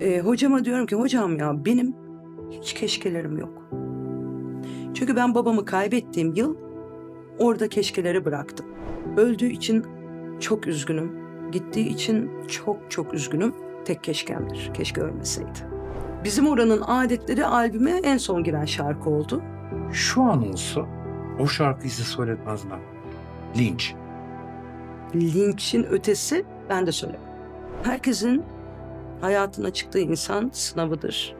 E, hocama diyorum ki hocam ya benim hiç keşkelerim yok. Çünkü ben babamı kaybettiğim yıl orada keşkeleri bıraktım. Öldüğü için çok üzgünüm. Gittiği için çok çok üzgünüm. Tek keşkemdir. Keşke ölmeseydi. Bizim oranın adetleri albüme en son giren şarkı oldu. Şu an olsa o şarkıyı size söyletmezler. Linç. Linç'in ötesi ben de söylemem. Herkesin Hayatına çıktığı insan sınavıdır.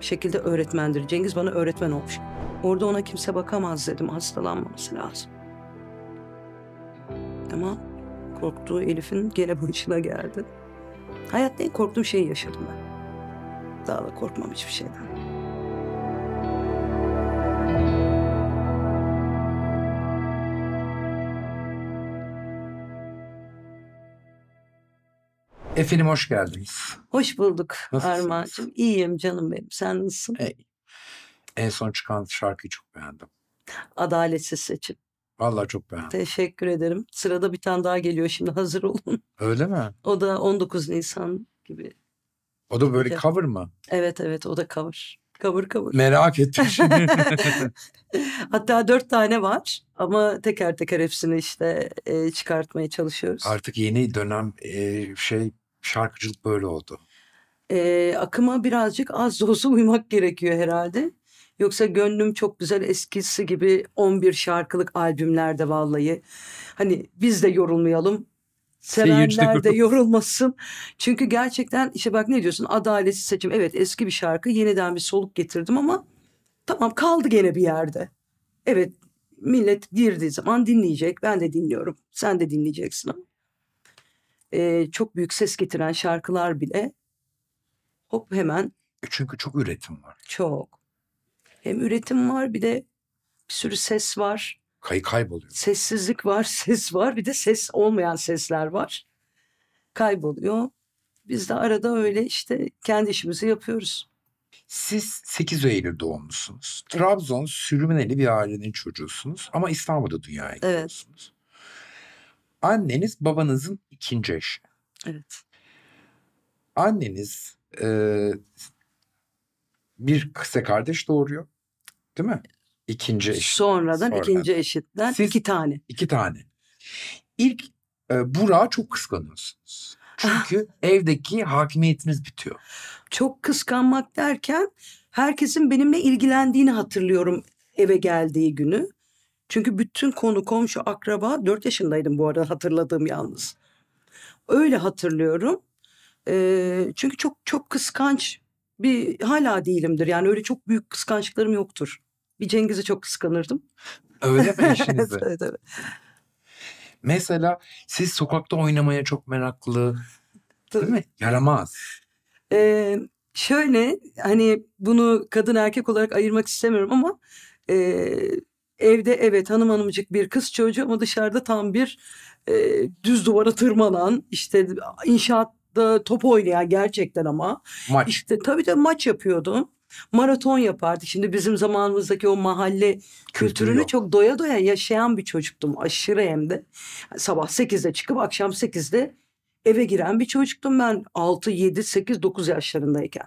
Bir şekilde öğretmendir. Cengiz bana öğretmen olmuş. Orada ona kimse bakamaz dedim. Hastalanmaması lazım. Ama korktuğu Elif'in gene başına geldi. Hayatta en korktuğum şeyi yaşadım ben. Daha da korkmam hiçbir şeyden. Efendim hoş geldiniz. Hoş bulduk Nasılsınız? Armağan'cığım. İyiyim canım benim. Sen nasılsın? Hey. En son çıkan şarkıyı çok beğendim. Adaletsiz seçim. Vallahi çok beğendim. Teşekkür ederim. Sırada bir tane daha geliyor şimdi hazır olun. Öyle mi? O da 19 Nisan gibi. O da böyle cover mı? Evet evet o da cover. Cover cover. Merak ettim Hatta dört tane var ama teker teker hepsini işte e, çıkartmaya çalışıyoruz. Artık yeni dönem e, şey şarkıcılık böyle oldu. Ee, akıma birazcık az da olsa uymak gerekiyor herhalde. Yoksa gönlüm çok güzel eskisi gibi 11 şarkılık albümlerde vallahi. Hani biz de yorulmayalım. Sevenler de yorulmasın. Çünkü gerçekten işte bak ne diyorsun adaletsiz seçim. Evet eski bir şarkı yeniden bir soluk getirdim ama tamam kaldı gene bir yerde. Evet millet girdiği zaman dinleyecek. Ben de dinliyorum. Sen de dinleyeceksin ama e, çok büyük ses getiren şarkılar bile hop hemen. Çünkü çok üretim var. Çok. Hem üretim var bir de bir sürü ses var. Kay kayboluyor. Sessizlik var, ses var. Bir de ses olmayan sesler var. Kayboluyor. Biz de arada öyle işte kendi işimizi yapıyoruz. Siz 8 Eylül doğumlusunuz. Trabzon evet. bir ailenin çocuğusunuz ama İstanbul'da dünyaya evet. Anneniz babanızın ikinci eşi. Evet. Anneniz e, bir kısa kardeş doğuruyor. Değil mi? İkinci eşi. Sonradan, Sonradan. ikinci eşitten Siz, iki tane. İki tane. İlk e, Burak'a çok kıskanıyorsunuz. Ah. Çünkü evdeki hakimiyetiniz bitiyor. Çok kıskanmak derken herkesin benimle ilgilendiğini hatırlıyorum eve geldiği günü. Çünkü bütün konu komşu akraba 4 yaşındaydım bu arada hatırladığım yalnız. Öyle hatırlıyorum. E, çünkü çok çok kıskanç bir hala değilimdir. Yani öyle çok büyük kıskançlıklarım yoktur. Bir cengize çok kıskanırdım. Öyle mi eşinizde? evet, evet. Mesela siz sokakta oynamaya çok meraklı. Tabii. Değil mi? Yaramaz. Ee, şöyle hani bunu kadın erkek olarak ayırmak istemiyorum ama e, evde evet hanım hanımcık bir kız çocuğu ama dışarıda tam bir e, düz duvara tırmanan işte inşaatta top oynayan gerçekten ama. Maç. İşte tabii de maç yapıyordum. Maraton yapardı. Şimdi bizim zamanımızdaki o mahalle kültürünü Kültürü çok doya doya yaşayan bir çocuktum. Aşırı hem de. Sabah 8'de çıkıp akşam 8'de eve giren bir çocuktum ben 6, 7, 8, 9 yaşlarındayken.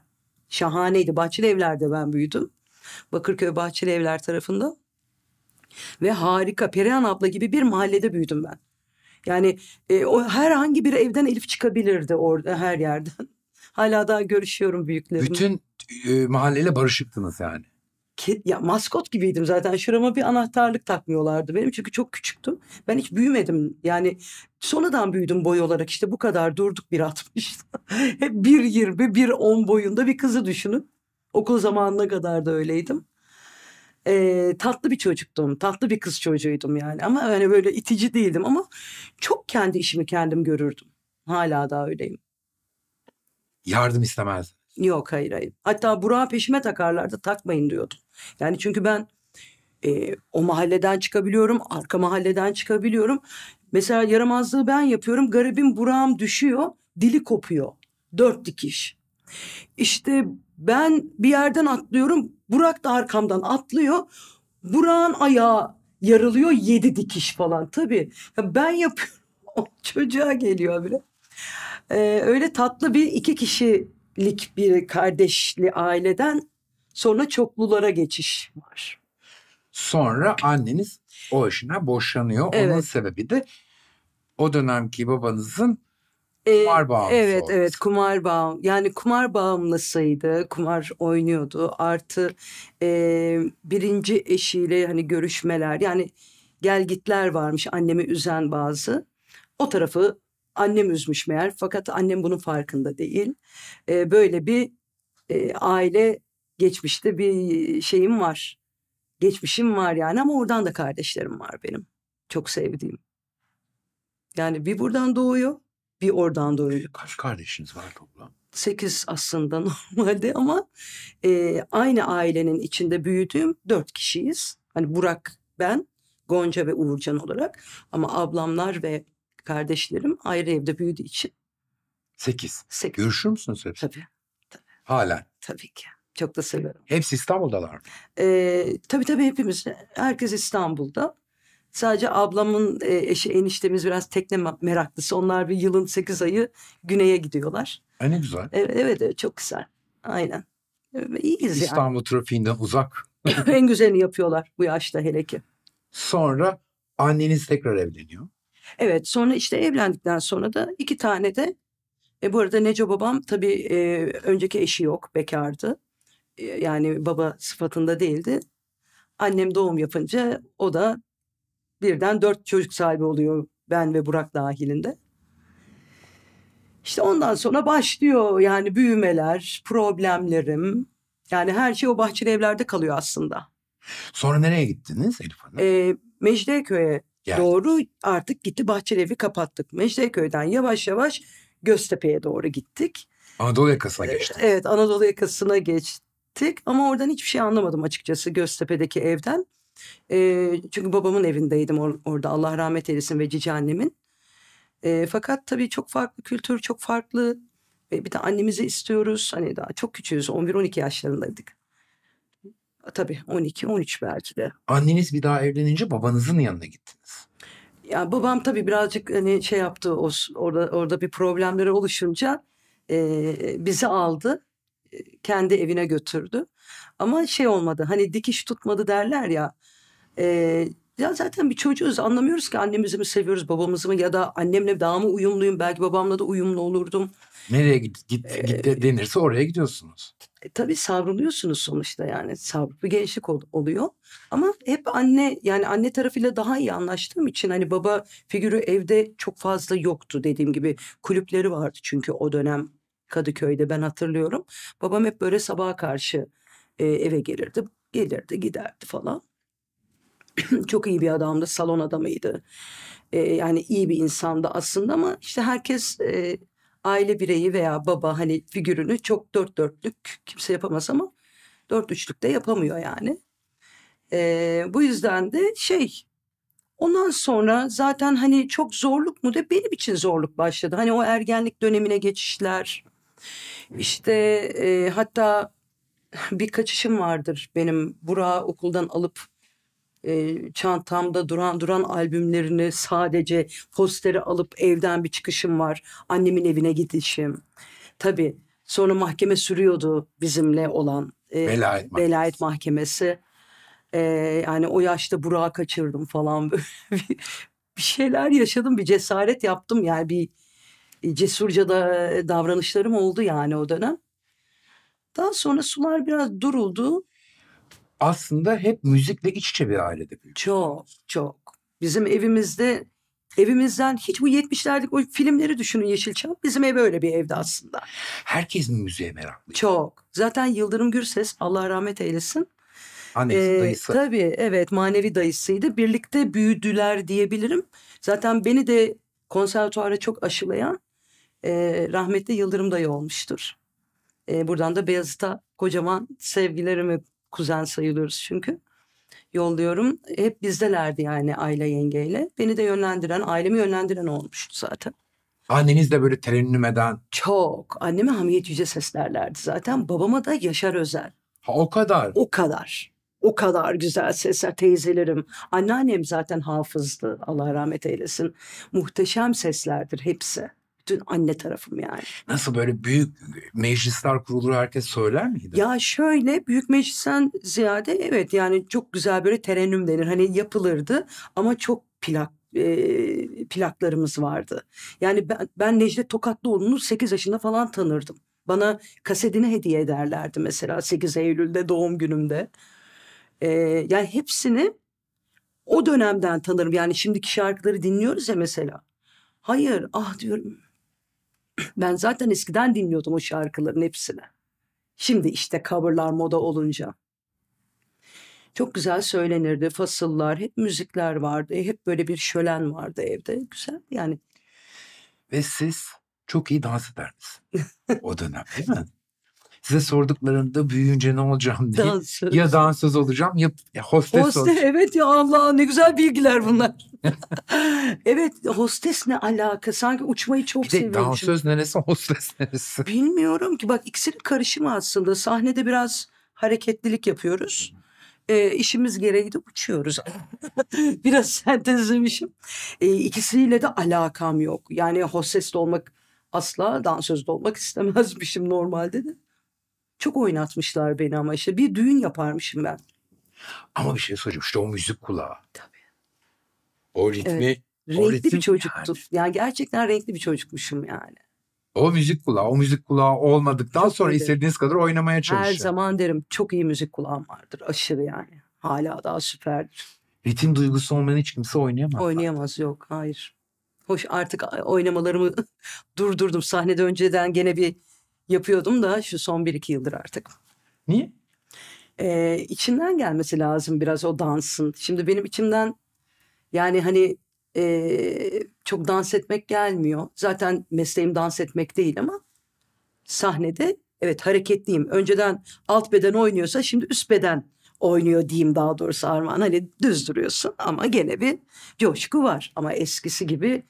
Şahaneydi. Bahçeli Evler'de ben büyüdüm. Bakırköy Bahçeli Evler tarafında. Ve harika Perihan abla gibi bir mahallede büyüdüm ben. Yani e, o herhangi bir evden Elif çıkabilirdi orada her yerden. Hala daha görüşüyorum büyüklerimle. Bütün e, mahalleyle barışıktınız yani. Ki, ya maskot gibiydim zaten. Şurama bir anahtarlık takmıyorlardı benim çünkü çok küçüktüm. Ben hiç büyümedim. Yani sonradan büyüdüm boy olarak işte bu kadar durduk bir 1.60'da. Hep 1.20, 1.10 boyunda bir kızı düşünün. Okul zamanına kadar da öyleydim e, tatlı bir çocuktum. Tatlı bir kız çocuğuydum yani. Ama hani böyle itici değildim ama çok kendi işimi kendim görürdüm. Hala daha öyleyim. Yardım istemez. Yok hayır hayır. Hatta Burak'ı peşime takarlardı takmayın diyordum. Yani çünkü ben e, o mahalleden çıkabiliyorum, arka mahalleden çıkabiliyorum. Mesela yaramazlığı ben yapıyorum. Garibim Burak'ım düşüyor, dili kopuyor. Dört dikiş. İşte ben bir yerden atlıyorum. Burak da arkamdan atlıyor. Burak'ın ayağı yarılıyor. Yedi dikiş falan tabii. Ya ben yapıyorum. Çocuğa geliyor bile. Ee, öyle tatlı bir iki kişilik bir kardeşli aileden sonra çoklulara geçiş var. Sonra anneniz o işine boşanıyor. Evet. Onun sebebi de o dönemki babanızın ee, kumar bağımlısı. Evet olması. evet kumar bağım yani kumar bağımlısıydı kumar oynuyordu artı e, birinci eşiyle hani görüşmeler yani gel gitler varmış annemi üzen bazı o tarafı annem üzmüş meğer fakat annem bunun farkında değil e, böyle bir e, aile geçmişte bir şeyim var geçmişim var yani ama oradan da kardeşlerim var benim çok sevdiğim yani bir buradan doğuyor bir oradan doğru. kaç kardeşiniz var toplam? Sekiz aslında normalde ama e, aynı ailenin içinde büyüdüğüm dört kişiyiz. Hani Burak, ben, Gonca ve Uğurcan olarak. Ama ablamlar ve kardeşlerim ayrı evde büyüdüğü için. Sekiz. Sekiz. Görüşür müsünüz hepsi? Tabii. tabii. Hala? Tabii ki. Çok da severim. Hepsi İstanbul'dalar mı? Ee, tabii tabii hepimiz. Herkes İstanbul'da. Sadece ablamın e, eşi eniştemiz biraz tekne meraklısı. Onlar bir yılın 8 ayı güneye gidiyorlar. E ne güzel. Evet, evet çok güzel. Aynen. İyiyiz İstanbul yani. İstanbul trafiğinden uzak. en güzelini yapıyorlar bu yaşta hele ki. Sonra anneniz tekrar evleniyor. Evet sonra işte evlendikten sonra da iki tane de e, bu arada Neco babam tabii e, önceki eşi yok bekardı. E, yani baba sıfatında değildi. Annem doğum yapınca o da birden dört çocuk sahibi oluyor ben ve Burak dahilinde. İşte ondan sonra başlıyor yani büyümeler, problemlerim. Yani her şey o bahçeli evlerde kalıyor aslında. Sonra nereye gittiniz Elif Hanım? Ee, Mecidiyeköy'e yani. doğru artık gitti bahçeli evi kapattık. Mecidiyeköy'den yavaş yavaş Göztepe'ye doğru gittik. Anadolu yakasına ee, geçtik. Evet Anadolu yakasına geçtik ama oradan hiçbir şey anlamadım açıkçası Göztepe'deki evden. E, çünkü babamın evindeydim or- orada Allah rahmet eylesin ve cici annemin. E, fakat tabii çok farklı kültür, çok farklı. E, bir de annemizi istiyoruz. Hani daha çok küçüğüz. 11-12 yaşlarındaydık. Tabii 12-13 belki de. Anneniz bir daha evlenince babanızın yanına gittiniz. Ya babam tabii birazcık hani şey yaptı o, orada orada bir problemleri oluşunca e, bizi aldı kendi evine götürdü. Ama şey olmadı hani dikiş tutmadı derler ya. E, ya zaten bir çocuğuz anlamıyoruz ki annemizi mi seviyoruz babamızı mı ya da annemle daha mı uyumluyum belki babamla da uyumlu olurdum. Nereye git, git, ee, git denirse oraya gidiyorsunuz. E, tabii savruluyorsunuz sonuçta yani sabrı bir gençlik ol, oluyor. Ama hep anne yani anne tarafıyla daha iyi anlaştığım için hani baba figürü evde çok fazla yoktu dediğim gibi kulüpleri vardı çünkü o dönem Kadıköy'de ben hatırlıyorum. Babam hep böyle sabaha karşı e, eve gelirdi. Gelirdi giderdi falan. Çok iyi bir adamdı. Salon adamıydı. E, yani iyi bir insandı aslında ama işte herkes e, aile bireyi veya baba hani figürünü çok dört dörtlük kimse yapamaz ama dört üçlük de yapamıyor yani. E, bu yüzden de şey Ondan sonra zaten hani çok zorluk mu da benim için zorluk başladı. Hani o ergenlik dönemine geçişler, işte e, hatta bir kaçışım vardır benim. Burak'ı okuldan alıp e, çantamda duran duran albümlerini sadece posteri alıp evden bir çıkışım var. Annemin evine gidişim. Tabii sonra mahkeme sürüyordu bizimle olan e, velayet, mahkemesi. velayet mahkemesi. E, yani o yaşta Burak'ı kaçırdım falan bir şeyler yaşadım bir cesaret yaptım yani bir e, cesurca da e, davranışlarım oldu yani o dönem. Daha sonra sular biraz duruldu. Aslında hep müzikle iç içe bir ailede Çok çok. Bizim evimizde evimizden hiç bu 70'lerdeki o filmleri düşünün Yeşilçam. Bizim ev öyle bir evdi aslında. Herkes mi müziğe meraklı? Çok. Zaten Yıldırım Gürses Allah rahmet eylesin. Annesi, ee, dayısı. Tabii evet manevi dayısıydı. Birlikte büyüdüler diyebilirim. Zaten beni de konservatuara çok aşılayan e, rahmetli Yıldırım dayı olmuştur. E, buradan da Beyazıt'a kocaman sevgilerimi kuzen sayılıyoruz çünkü. Yolluyorum. Hep bizdelerdi yani aile yengeyle. Beni de yönlendiren, ailemi yönlendiren olmuştu zaten. Anneniz de böyle terennüm eden. Çok. Anneme Hamiyet Yüce seslerlerdi zaten. Babama da Yaşar Özel. Ha, o kadar. O kadar. O kadar güzel sesler teyzelerim. Anneannem zaten hafızdı Allah rahmet eylesin. Muhteşem seslerdir hepsi bütün anne tarafım yani. Nasıl böyle büyük meclisler kurulur herkes söyler miydi? Ya şöyle büyük meclisten ziyade evet yani çok güzel böyle terennüm denir. Hani yapılırdı ama çok plak e, plaklarımız vardı. Yani ben, ben Necdet Tokatlıoğlu'nu 8 yaşında falan tanırdım. Bana kasetini hediye ederlerdi mesela 8 Eylül'de doğum günümde. E, yani hepsini o dönemden tanırım. Yani şimdiki şarkıları dinliyoruz ya mesela. Hayır ah diyorum ben zaten eskiden dinliyordum o şarkıların hepsini. Şimdi işte coverlar moda olunca. Çok güzel söylenirdi fasıllar, hep müzikler vardı, hep böyle bir şölen vardı evde. Güzel yani. Ve siz çok iyi dans ederdiniz o dönem değil mi? size sorduklarında büyüyünce ne olacağım diye. Dansöz. Ya dansöz olacağım ya, hostes, hostes olacağım. Evet ya Allah ne güzel bilgiler bunlar. evet hostes ne alaka? Sanki uçmayı çok seviyorum. Dansöz neresi hostes neresi? Bilmiyorum ki bak ikisinin karışımı aslında. Sahnede biraz hareketlilik yapıyoruz. E, işimiz gereği de uçuyoruz. biraz sentezlemişim. E, ikisiyle de alakam yok. Yani hostesli olmak asla dansözde olmak istemezmişim normalde de. Çok oynatmışlar beni ama işte bir düğün yaparmışım ben. Ama bir şey soracağım işte o müzik kulağı. Tabii. O ritmi. Evet. Renkli o ritim bir çocuktum. Yani. yani gerçekten renkli bir çocukmuşum yani. O müzik kulağı, o müzik kulağı olmadıktan çok sonra istediğiniz kadar oynamaya çalışın. Her zaman derim çok iyi müzik kulağım vardır. Aşırı yani. Hala daha süperdir. Ritim duygusu olmayan hiç kimse oynayamaz. Oynayamaz zaten. yok hayır. Hoş artık oynamalarımı durdurdum. Sahnede önceden gene bir yapıyordum da şu son 1-2 yıldır artık. Niye? Ee, içinden gelmesi lazım biraz o dansın. Şimdi benim içimden yani hani e, çok dans etmek gelmiyor. Zaten mesleğim dans etmek değil ama sahnede evet hareketliyim. Önceden alt beden oynuyorsa şimdi üst beden oynuyor diyeyim daha doğrusu Armağan. Hani düz duruyorsun ama gene bir coşku var. Ama eskisi gibi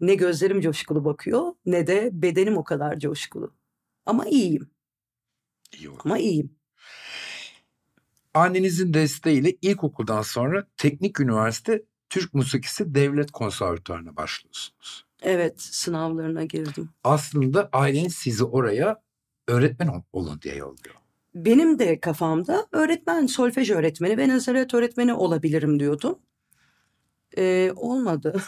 ne gözlerim coşkulu bakıyor ne de bedenim o kadar coşkulu. Ama iyiyim. İyi oldu. Ama iyiyim. Annenizin desteğiyle ilkokuldan sonra Teknik Üniversite Türk Musikisi Devlet Konservatuarına başlıyorsunuz. Evet sınavlarına girdim. Aslında ailen sizi oraya öğretmen olun diye yolluyor. Benim de kafamda öğretmen, solfej öğretmeni ve nazaret öğretmeni olabilirim diyordum. E, olmadı.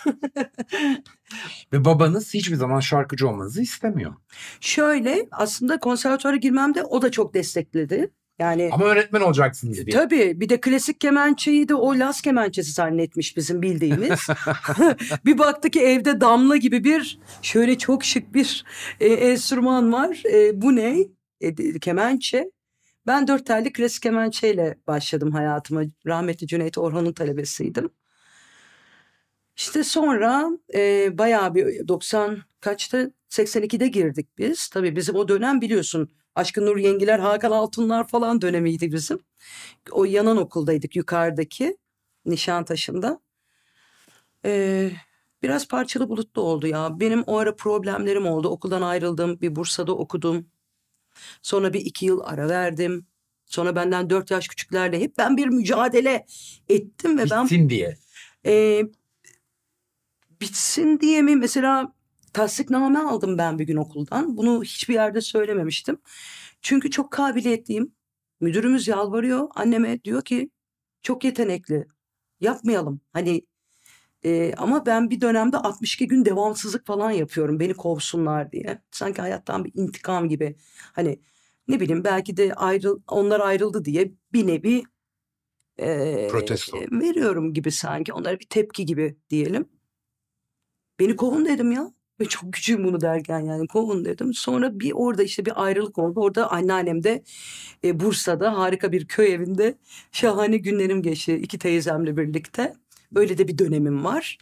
Ve babanız hiçbir zaman şarkıcı olmanızı istemiyor. Şöyle aslında konservatuara girmemde o da çok destekledi. Yani Ama öğretmen olacaksınız diye. Tabii bir de klasik kemençeyi de o las kemençesi zannetmiş bizim bildiğimiz. bir baktı ki evde damla gibi bir şöyle çok şık bir e, enstrüman var. E, bu ne? E, kemençe. Ben dört telli klasik kemençeyle başladım hayatıma. Rahmetli Cüneyt Orhan'ın talebesiydim. İşte sonra e, bayağı bir 90 kaçta 82'de girdik biz. Tabii bizim o dönem biliyorsun Aşkın Nur Yengiler, Hakan altınlar falan dönemiydi bizim. O yanan okuldaydık yukarıdaki Nişantaşı'nda. Ee, biraz parçalı bulutlu oldu ya. Benim o ara problemlerim oldu. Okuldan ayrıldım, bir Bursa'da okudum. Sonra bir iki yıl ara verdim. Sonra benden dört yaş küçüklerle hep ben bir mücadele ettim ve Bitsin ben... diye. E, bitsin diye mi mesela tasdikname aldım ben bir gün okuldan. Bunu hiçbir yerde söylememiştim. Çünkü çok kabiliyetliyim. Müdürümüz yalvarıyor anneme diyor ki çok yetenekli yapmayalım. Hani e, ama ben bir dönemde 62 gün devamsızlık falan yapıyorum beni kovsunlar diye. Sanki hayattan bir intikam gibi. Hani ne bileyim belki de ayrıl, onlar ayrıldı diye bir nevi e, Protesto. E, veriyorum gibi sanki. Onlara bir tepki gibi diyelim. Beni kovun dedim ya. Ve çok gücüm bunu derken yani kovun dedim. Sonra bir orada işte bir ayrılık oldu. Orada anneannem de e, Bursa'da harika bir köy evinde şahane günlerim geçti. iki teyzemle birlikte. Böyle de bir dönemim var.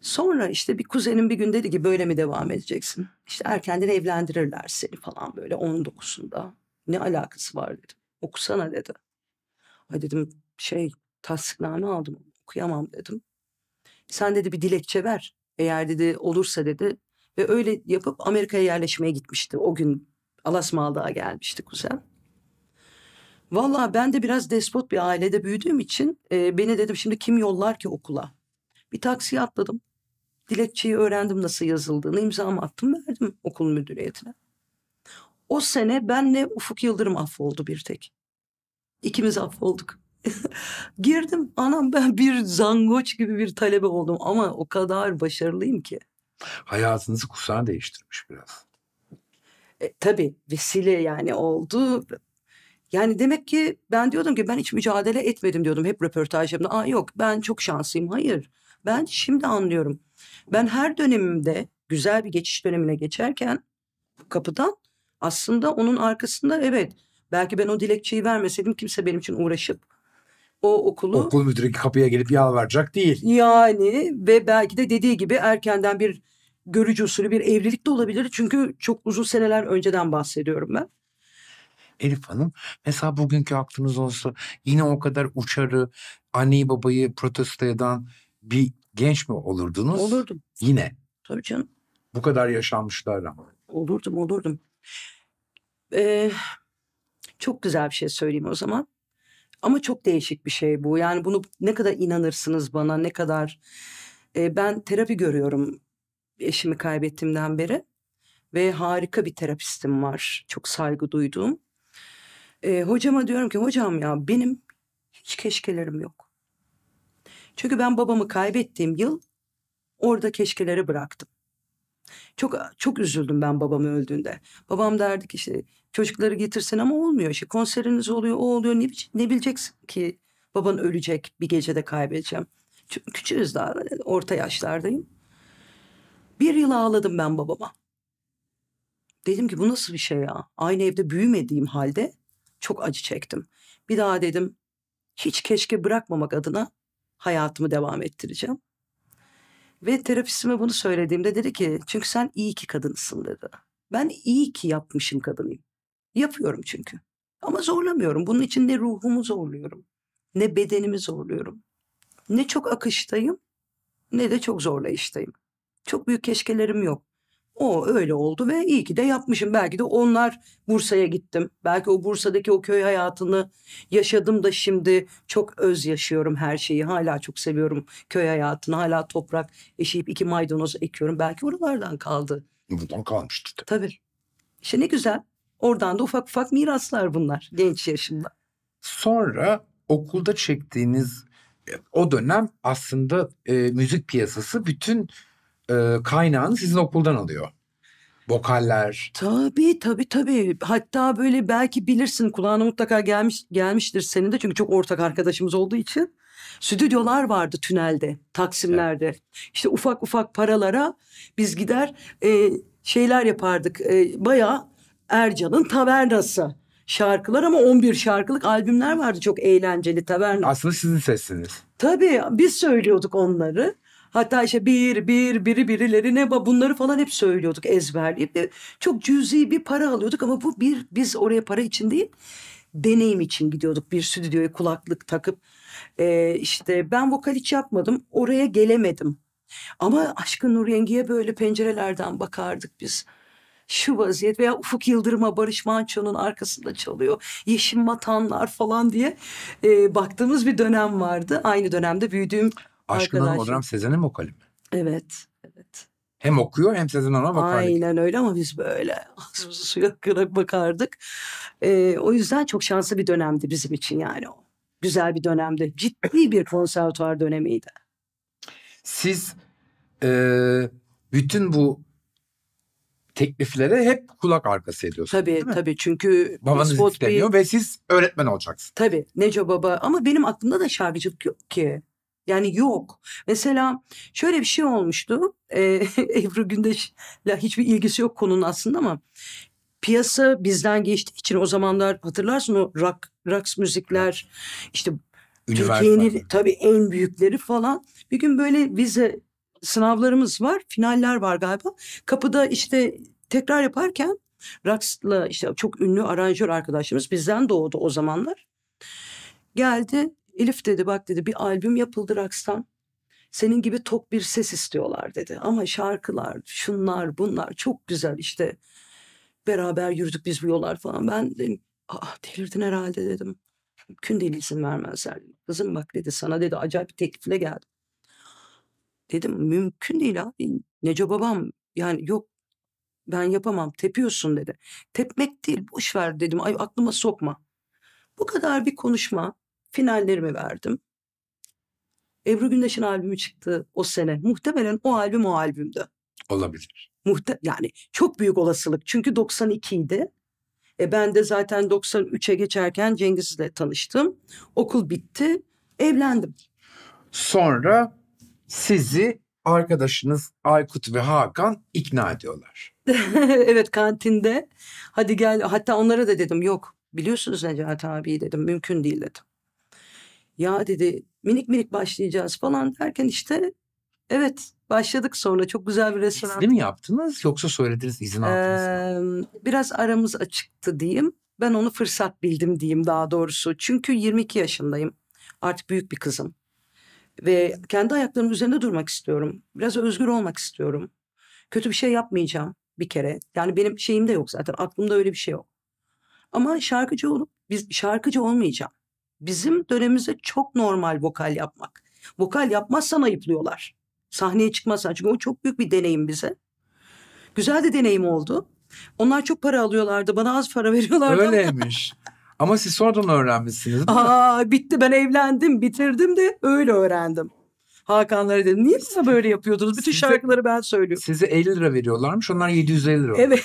Sonra işte bir kuzenim bir gün dedi ki böyle mi devam edeceksin? İşte erkenden evlendirirler seni falan böyle 19'unda. Ne alakası var dedim. Okusana dedi. Ay dedim şey tasdikname aldım okuyamam dedim. Sen dedi bir dilekçe ver. Eğer dedi olursa dedi ve öyle yapıp Amerika'ya yerleşmeye gitmişti. O gün Alas Maldağ'a gelmişti kuzen. Valla ben de biraz despot bir ailede büyüdüğüm için e, beni dedim şimdi kim yollar ki okula? Bir taksiye atladım. Dilekçeyi öğrendim nasıl yazıldığını imzamı attım verdim okul müdüriyetine. O sene benle Ufuk Yıldırım affoldu bir tek. İkimiz affolduk. Girdim anam ben bir zangoç gibi bir talebe oldum ama o kadar başarılıyım ki. Hayatınızı kursağın değiştirmiş biraz. E, tabii vesile yani oldu. Yani demek ki ben diyordum ki ben hiç mücadele etmedim diyordum hep röportajlarımda. Aa yok ben çok şanslıyım. Hayır ben şimdi anlıyorum. Ben her dönemimde güzel bir geçiş dönemine geçerken kapıdan aslında onun arkasında evet belki ben o dilekçeyi vermeseydim kimse benim için uğraşıp o okulu. Okul müdürü kapıya gelip yalvaracak değil. Yani ve belki de dediği gibi erkenden bir görücü usulü bir evlilik de olabilir. Çünkü çok uzun seneler önceden bahsediyorum ben. Elif Hanım mesela bugünkü aklınız olsa yine o kadar uçarı anneyi babayı protesto eden bir genç mi olurdunuz? Olurdum. Yine. Tabii canım. Bu kadar yaşanmışlar ama. Olurdum olurdum. Ee, çok güzel bir şey söyleyeyim o zaman. Ama çok değişik bir şey bu. Yani bunu ne kadar inanırsınız bana ne kadar. E, ben terapi görüyorum eşimi kaybettiğimden beri. Ve harika bir terapistim var. Çok saygı duyduğum. E, hocama diyorum ki hocam ya benim hiç keşkelerim yok. Çünkü ben babamı kaybettiğim yıl orada keşkeleri bıraktım. Çok çok üzüldüm ben babam öldüğünde. Babam derdi ki işte çocukları getirsin ama olmuyor. İşte konseriniz oluyor, o oluyor. Ne, ne bileceksin ki baban ölecek, bir gecede kaybedeceğim. Küçüğüz daha, orta yaşlardayım. Bir yıl ağladım ben babama. Dedim ki bu nasıl bir şey ya? Aynı evde büyümediğim halde çok acı çektim. Bir daha dedim hiç keşke bırakmamak adına hayatımı devam ettireceğim. Ve terapistime bunu söylediğimde dedi ki çünkü sen iyi ki kadınsın dedi. Ben iyi ki yapmışım kadınıyım. Yapıyorum çünkü. Ama zorlamıyorum. Bunun için ne ruhumu zorluyorum, ne bedenimi zorluyorum. Ne çok akıştayım, ne de çok zorlayıştayım. Çok büyük keşkelerim yok. O öyle oldu ve iyi ki de yapmışım. Belki de onlar Bursa'ya gittim. Belki o Bursa'daki o köy hayatını yaşadım da şimdi çok öz yaşıyorum her şeyi. Hala çok seviyorum köy hayatını. Hala toprak eşeyip iki maydanoz ekiyorum. Belki oralardan kaldı. Buradan kalmıştı. Tabii. tabii. İşte ne güzel. Oradan da ufak ufak miraslar bunlar genç yaşımda. Sonra okulda çektiğiniz e, o dönem aslında e, müzik piyasası bütün e, kaynağını sizin okuldan alıyor. Vokaller. Tabii tabii tabii. Hatta böyle belki bilirsin kulağına mutlaka gelmiş gelmiştir senin de çünkü çok ortak arkadaşımız olduğu için. Stüdyolar vardı tünelde, Taksimler'de. Evet. İşte ufak ufak paralara biz gider e, şeyler yapardık. E, bayağı Ercan'ın tavernası şarkılar ama 11 şarkılık albümler vardı çok eğlenceli taverna. Aslında sizin sesiniz. Tabii biz söylüyorduk onları. Hatta işte bir, bir, biri birilerine bunları falan hep söylüyorduk ezberleyip. Çok cüzi bir para alıyorduk ama bu bir biz oraya para için değil deneyim için gidiyorduk bir stüdyoya kulaklık takıp. Ee, işte ben vokal hiç yapmadım oraya gelemedim. Ama Aşkın Nur Yengi'ye böyle pencerelerden bakardık biz şu vaziyet veya Ufuk Yıldırım'a Barış Manço'nun arkasında çalıyor. Yeşim Matanlar falan diye e, baktığımız bir dönem vardı. Aynı dönemde büyüdüğüm Aşkından arkadaşım. Odram Sezen'in vokali mi? Evet. evet. Hem okuyor hem Sezen Hanım'a bakardık. Aynen öyle ama biz böyle ağzımızı suya kırarak bakardık. Ee, o yüzden çok şanslı bir dönemdi bizim için yani o. Güzel bir dönemdi. Ciddi bir konservatuar dönemiydi. Siz e, bütün bu tekliflere hep kulak arkası ediyorsunuz. Tabii tabii çünkü babanız istemiyor Bey, ve siz öğretmen olacaksınız. Tabii Neco Baba ama benim aklımda da şarkıcılık yok ki. Yani yok. Mesela şöyle bir şey olmuştu. E, Ebru Gündeş'le hiçbir ilgisi yok konunun aslında ama piyasa bizden geçtiği için o zamanlar hatırlarsın o rock, rock müzikler işte Türkiye'nin tabii en büyükleri falan. Bir gün böyle vize sınavlarımız var. Finaller var galiba. Kapıda işte tekrar yaparken Raks'la işte çok ünlü aranjör arkadaşımız bizden doğdu o zamanlar. Geldi Elif dedi bak dedi bir albüm yapıldı raksan Senin gibi tok bir ses istiyorlar dedi. Ama şarkılar, şunlar, bunlar çok güzel işte. Beraber yürüdük biz bu yollar falan. Ben dedim, ah delirdin herhalde dedim. Mümkün değil izin vermezler. Kızım bak dedi sana dedi acayip bir teklifle geldi Dedim mümkün değil abi. Neco babam yani yok ben yapamam tepiyorsun dedi. Tepmek değil boş ver dedim ay aklıma sokma. Bu kadar bir konuşma finallerimi verdim. Ebru Gündeş'in albümü çıktı o sene. Muhtemelen o albüm o albümdü. Olabilir. Muhte yani çok büyük olasılık. Çünkü 92 idi. E ben de zaten 93'e geçerken Cengiz'le tanıştım. Okul bitti. Evlendim. Sonra sizi arkadaşınız Aykut ve Hakan ikna ediyorlar. evet kantinde. Hadi gel. Hatta onlara da dedim yok. Biliyorsunuz Necati abi dedim. Mümkün değil dedim ya dedi minik minik başlayacağız falan derken işte evet başladık sonra çok güzel bir resim. Siz mi yaptınız yoksa söylediniz izin aldınız ee, Biraz aramız açıktı diyeyim. Ben onu fırsat bildim diyeyim daha doğrusu. Çünkü 22 yaşındayım. Artık büyük bir kızım. Ve kendi ayaklarımın üzerinde durmak istiyorum. Biraz özgür olmak istiyorum. Kötü bir şey yapmayacağım bir kere. Yani benim şeyim de yok zaten. Aklımda öyle bir şey yok. Ama şarkıcı olup biz şarkıcı olmayacağım bizim dönemimize çok normal vokal yapmak. Vokal yapmazsan ayıplıyorlar. Sahneye çıkmazsan çünkü o çok büyük bir deneyim bize. Güzel de deneyim oldu. Onlar çok para alıyorlardı. Bana az para veriyorlardı. Öyleymiş. Ama siz sonradan öğrenmişsiniz değil mi? Aa, bitti ben evlendim bitirdim de öyle öğrendim. Hakanlara dedim niye size böyle yapıyordunuz? Bütün size, şarkıları ben söylüyorum. Size 50 lira veriyorlarmış onlar 750 lira. Evet.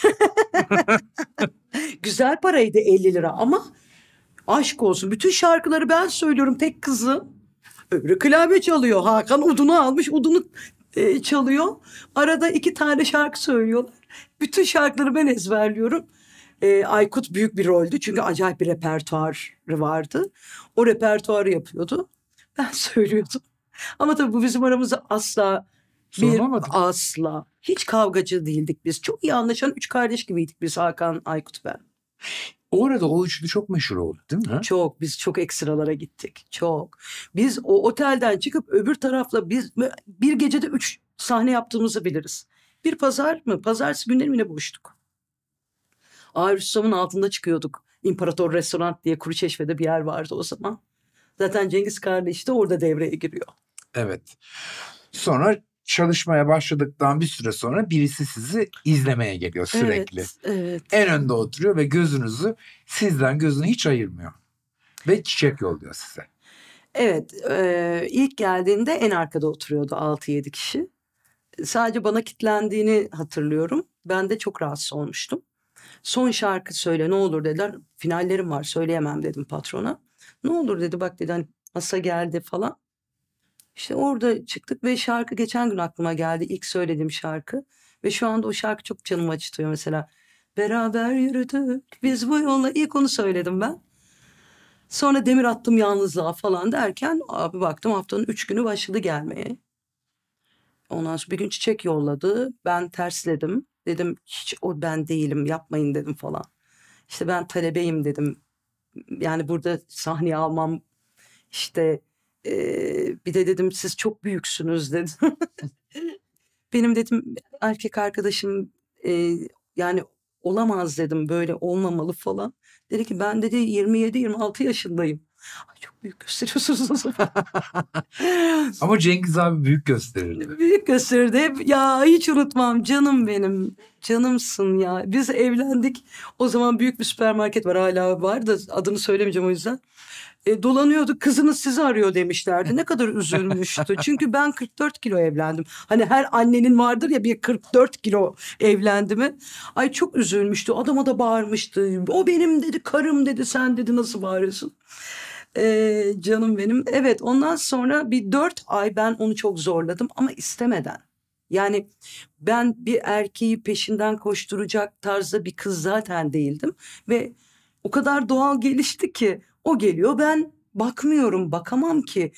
Güzel paraydı 50 lira ama Aşk olsun. Bütün şarkıları ben söylüyorum tek kızı. Öbürü klavye çalıyor. Hakan udunu almış udunu e, çalıyor. Arada iki tane şarkı söylüyorlar. Bütün şarkıları ben ezberliyorum. E, Aykut büyük bir roldü çünkü acayip bir repertuarı vardı. O repertuarı yapıyordu. Ben söylüyordum. Ama tabii bu bizim aramızda asla bir asla hiç kavgacı değildik biz. Çok iyi anlaşan üç kardeş gibiydik biz Hakan, Aykut ben. O arada o üçlü çok meşhur oldu değil mi? Ha? Çok. Biz çok ekstralara gittik. Çok. Biz o otelden çıkıp öbür tarafla biz bir gecede üç sahne yaptığımızı biliriz. Bir pazar mı? Pazartesi günleri mi ne buluştuk? Ağır altında çıkıyorduk. İmparator Restoran diye Kuruçeşme'de bir yer vardı o zaman. Zaten Cengiz Karlı işte orada devreye giriyor. Evet. Sonra çalışmaya başladıktan bir süre sonra birisi sizi izlemeye geliyor sürekli. Evet, evet. En önde oturuyor ve gözünüzü sizden gözünü hiç ayırmıyor. Ve çiçek yolluyor size. Evet e, ilk geldiğinde en arkada oturuyordu 6-7 kişi. Sadece bana kitlendiğini hatırlıyorum. Ben de çok rahatsız olmuştum. Son şarkı söyle ne olur dediler. Finallerim var söyleyemem dedim patrona. Ne olur dedi bak dedi hani masa geldi falan. İşte orada çıktık ve şarkı geçen gün aklıma geldi ilk söylediğim şarkı. Ve şu anda o şarkı çok canımı acıtıyor mesela. Beraber yürüdük biz bu yolla ilk onu söyledim ben. Sonra demir attım yalnızlığa falan derken abi baktım haftanın üç günü başladı gelmeye. Ondan sonra bir gün çiçek yolladı. Ben tersledim. Dedim hiç o ben değilim yapmayın dedim falan. İşte ben talebeyim dedim. Yani burada sahneye almam işte bir de dedim siz çok büyüksünüz dedim. Benim dedim erkek arkadaşım e, yani olamaz dedim böyle olmamalı falan. Dedi ki ben dedi 27-26 yaşındayım. Ay çok büyük gösteriyorsunuz Ama Cengiz abi büyük gösterirdi. Büyük gösterirdi. ya hiç unutmam canım benim. Canımsın ya. Biz evlendik. O zaman büyük bir süpermarket var hala var da adını söylemeyeceğim o yüzden e, dolanıyorduk kızınız sizi arıyor demişlerdi. Ne kadar üzülmüştü. Çünkü ben 44 kilo evlendim. Hani her annenin vardır ya bir 44 kilo evlendi mi. Ay çok üzülmüştü. Adama da bağırmıştı. O benim dedi karım dedi sen dedi nasıl bağırıyorsun. Ee, canım benim. Evet ondan sonra bir dört ay ben onu çok zorladım ama istemeden. Yani ben bir erkeği peşinden koşturacak tarzda bir kız zaten değildim. Ve o kadar doğal gelişti ki o geliyor ben bakmıyorum bakamam ki.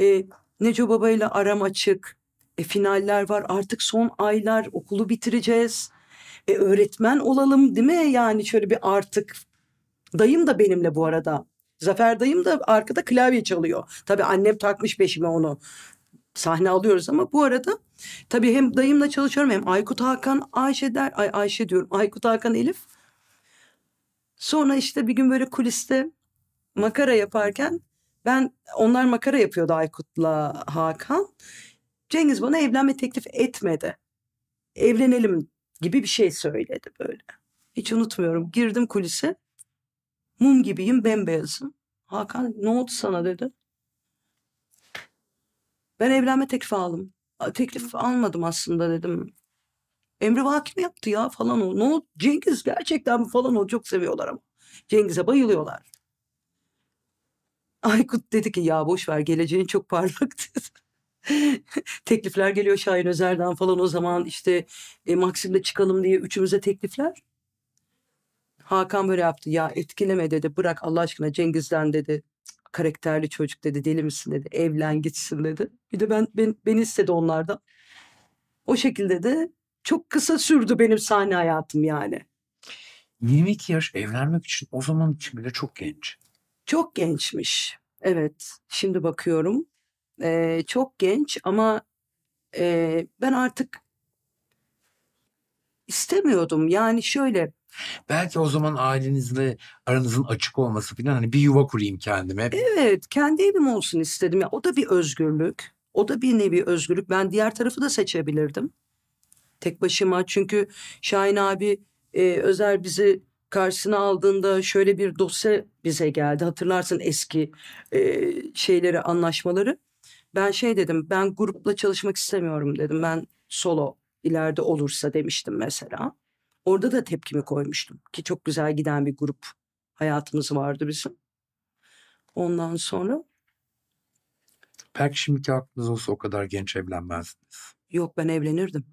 E, Neco Baba ile aram açık. E, finaller var artık son aylar okulu bitireceğiz. E, öğretmen olalım değil mi? Yani şöyle bir artık. Dayım da benimle bu arada. Zafer dayım da arkada klavye çalıyor. Tabii annem takmış peşime onu. Sahne alıyoruz ama bu arada tabii hem dayımla çalışıyorum hem Aykut Hakan Ayşe der, Ay, Ayşe diyorum Aykut Hakan Elif. Sonra işte bir gün böyle kuliste makara yaparken ben onlar makara yapıyordu Aykut'la Hakan. Cengiz bana evlenme teklif etmedi. Evlenelim gibi bir şey söyledi böyle. Hiç unutmuyorum. Girdim kulise. Mum gibiyim, bembeyazım. Hakan ne oldu sana dedi. Ben evlenme teklifi aldım. Teklif almadım aslında dedim. Emre Vakim yaptı ya falan o. Ne oldu? Cengiz gerçekten falan o. Çok seviyorlar ama. Cengiz'e bayılıyorlar. Aykut dedi ki ya boş ver geleceğin çok parlak teklifler geliyor Şahin Özer'den falan o zaman işte e, Maksim'le çıkalım diye üçümüze teklifler. Hakan böyle yaptı ya etkileme dedi bırak Allah aşkına Cengiz'den dedi karakterli çocuk dedi deli misin dedi evlen gitsin dedi. Bir de ben, ben beni istedi onlardan. O şekilde de çok kısa sürdü benim sahne hayatım yani. 22 yaş evlenmek için o zaman için bile çok genç. Çok gençmiş. Evet, şimdi bakıyorum. Ee, çok genç ama e, ben artık istemiyordum. Yani şöyle Belki o zaman ailenizle aranızın açık olması falan hani bir yuva kurayım kendime. Evet kendi evim olsun istedim. Ya, o da bir özgürlük. O da bir nevi özgürlük. Ben diğer tarafı da seçebilirdim. Tek başıma çünkü Şahin abi e, Özer bizi karşısına aldığında şöyle bir dosya bize geldi. Hatırlarsın eski e, şeyleri, anlaşmaları. Ben şey dedim, ben grupla çalışmak istemiyorum dedim. Ben solo ileride olursa demiştim mesela. Orada da tepkimi koymuştum ki çok güzel giden bir grup hayatımız vardı bizim. Ondan sonra Belki şimdiki aklınız olsa o kadar genç evlenmezdiniz. Yok ben evlenirdim.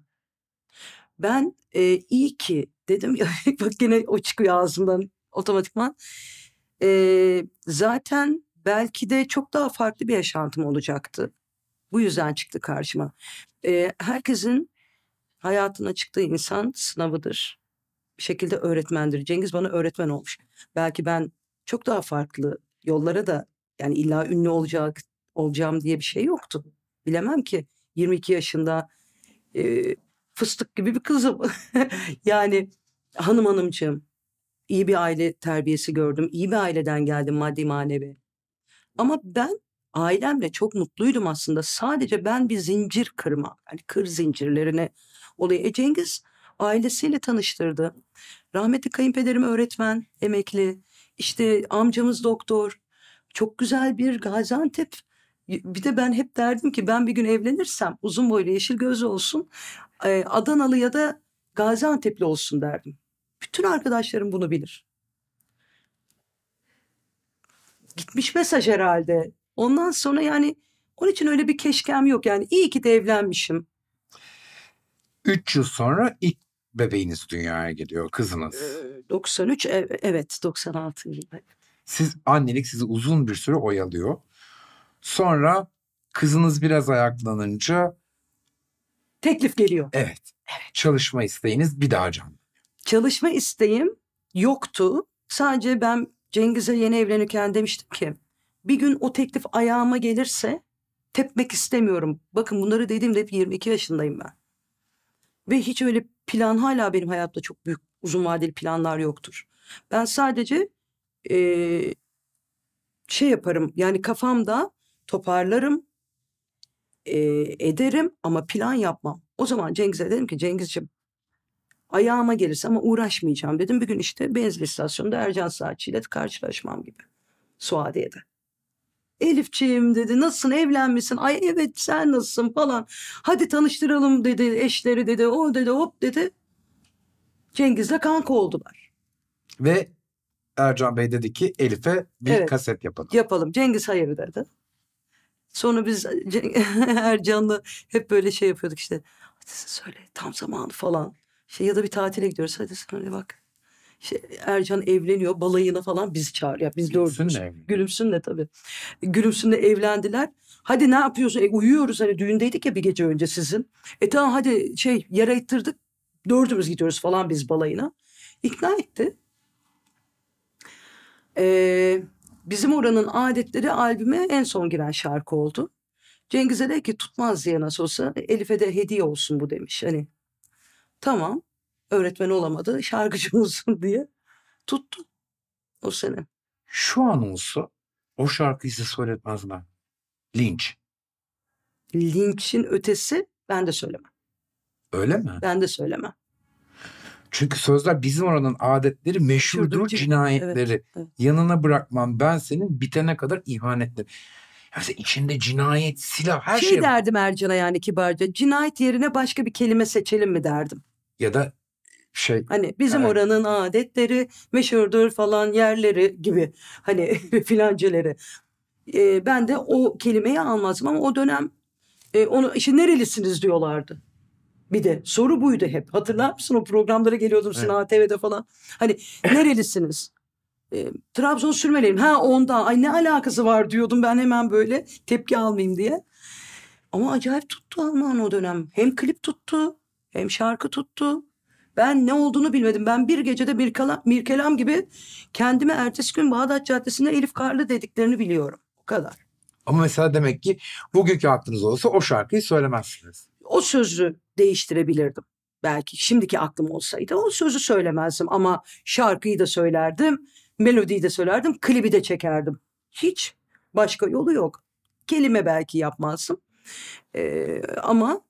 Ben e, iyi ki dedim ya bak yine o çıkıyor ağzımdan otomatikman. Ee, zaten belki de çok daha farklı bir yaşantım olacaktı. Bu yüzden çıktı karşıma. Ee, herkesin hayatına çıktığı insan sınavıdır. Bir şekilde öğretmendir. Cengiz bana öğretmen olmuş. Belki ben çok daha farklı yollara da yani illa ünlü olacak olacağım diye bir şey yoktu. Bilemem ki 22 yaşında e, fıstık gibi bir kızım. yani hanım hanımcığım iyi bir aile terbiyesi gördüm. İyi bir aileden geldim maddi manevi. Ama ben ailemle çok mutluydum aslında. Sadece ben bir zincir kırma. Yani kır zincirlerine olayı. E Cengiz ailesiyle tanıştırdı. Rahmetli kayınpederim öğretmen, emekli. İşte amcamız doktor. Çok güzel bir Gaziantep bir de ben hep derdim ki ben bir gün evlenirsem uzun boylu yeşil gözlü olsun e, Adanalı ya da Gaziantep'li olsun derdim. Bütün arkadaşlarım bunu bilir. Gitmiş mesaj herhalde. Ondan sonra yani onun için öyle bir keşkem yok. Yani iyi ki de evlenmişim. Üç yıl sonra ilk bebeğiniz dünyaya geliyor kızınız. 93 ee, e, evet 96 yılında. Siz annelik sizi uzun bir süre oyalıyor. Sonra kızınız biraz ayaklanınca teklif geliyor. Evet. evet. Çalışma isteğiniz bir daha canlı. Çalışma isteğim yoktu. Sadece ben Cengiz'e yeni evlenirken demiştim ki bir gün o teklif ayağıma gelirse tepmek istemiyorum. Bakın bunları dediğimde hep 22 yaşındayım ben. Ve hiç öyle plan hala benim hayatta çok büyük uzun vadeli planlar yoktur. Ben sadece e, şey yaparım yani kafamda toparlarım e, ederim ama plan yapmam. O zaman Cengiz'e dedim ki Cengiz'ciğim ayağıma gelirse ama uğraşmayacağım dedim. Bir gün işte benzin istasyonunda Ercan Saatçı ile karşılaşmam gibi Suadiye'de. Elifçiğim dedi nasılsın evlenmişsin ay evet sen nasılsın falan hadi tanıştıralım dedi eşleri dedi o dedi hop dedi Cengiz'le kanka oldular. Ve Ercan Bey dedi ki Elif'e bir evet, kaset yapalım. Yapalım Cengiz hayır dedi. Sonra biz e, Ercan'la hep böyle şey yapıyorduk işte. Hadi söyle tam zamanı falan. Şey ya da bir tatile gidiyoruz. Hadi söyle bak. İşte Ercan evleniyor balayına falan bizi çağırıyor. Yani biz Gülümsünle evlendi. Gülümsünle tabii. de evlendiler. Hadi ne yapıyorsun? E, uyuyoruz hani düğündeydik ya bir gece önce sizin. E tamam hadi şey yere ettirdik. Dördümüz gidiyoruz falan biz balayına. İkna etti. Eee Bizim oranın adetleri albüme en son giren şarkı oldu. Cengiz'e de ki tutmaz diye nasıl olsa e, Elif'e de hediye olsun bu demiş. Hani tamam öğretmen olamadı şarkıcı olsun diye tuttu o sene. Şu an olsa o şarkıyı size söyletmez ben. Linç. Linç'in ötesi ben de söylemem. Öyle mi? Ben de söylemem. Çünkü sözler bizim oranın adetleri meşhurdur cinayetleri. Evet, evet. Yanına bırakmam ben senin bitene kadar ihanetler. Yani içinde cinayet, silah her şey. Şey derdim Ercan'a yani kibarca. Cinayet yerine başka bir kelime seçelim mi derdim. Ya da şey. Hani bizim evet. oranın adetleri meşhurdur falan yerleri gibi. Hani filanceleri. Ee, ben de o kelimeyi almazdım ama o dönem e, onu işte nerelisiniz diyorlardı. Bir de soru buydu hep. Hatırlar mısın o programlara geliyordum evet. TV'de falan. Hani nerelisiniz? E, Trabzon sürmeliyim. Ha onda Ay ne alakası var diyordum ben hemen böyle tepki almayayım diye. Ama acayip tuttu Alman o dönem. Hem klip tuttu hem şarkı tuttu. Ben ne olduğunu bilmedim. Ben bir gecede bir kalam, Mirkelam gibi kendime ertesi gün Bağdat Caddesi'nde Elif Karlı dediklerini biliyorum. O kadar. Ama mesela demek ki bugünkü aklınız olsa o şarkıyı söylemezsiniz o sözü değiştirebilirdim. Belki şimdiki aklım olsaydı o sözü söylemezdim ama şarkıyı da söylerdim, melodiyi de söylerdim, klibi de çekerdim. Hiç başka yolu yok. Kelime belki yapmazdım. Ee, ama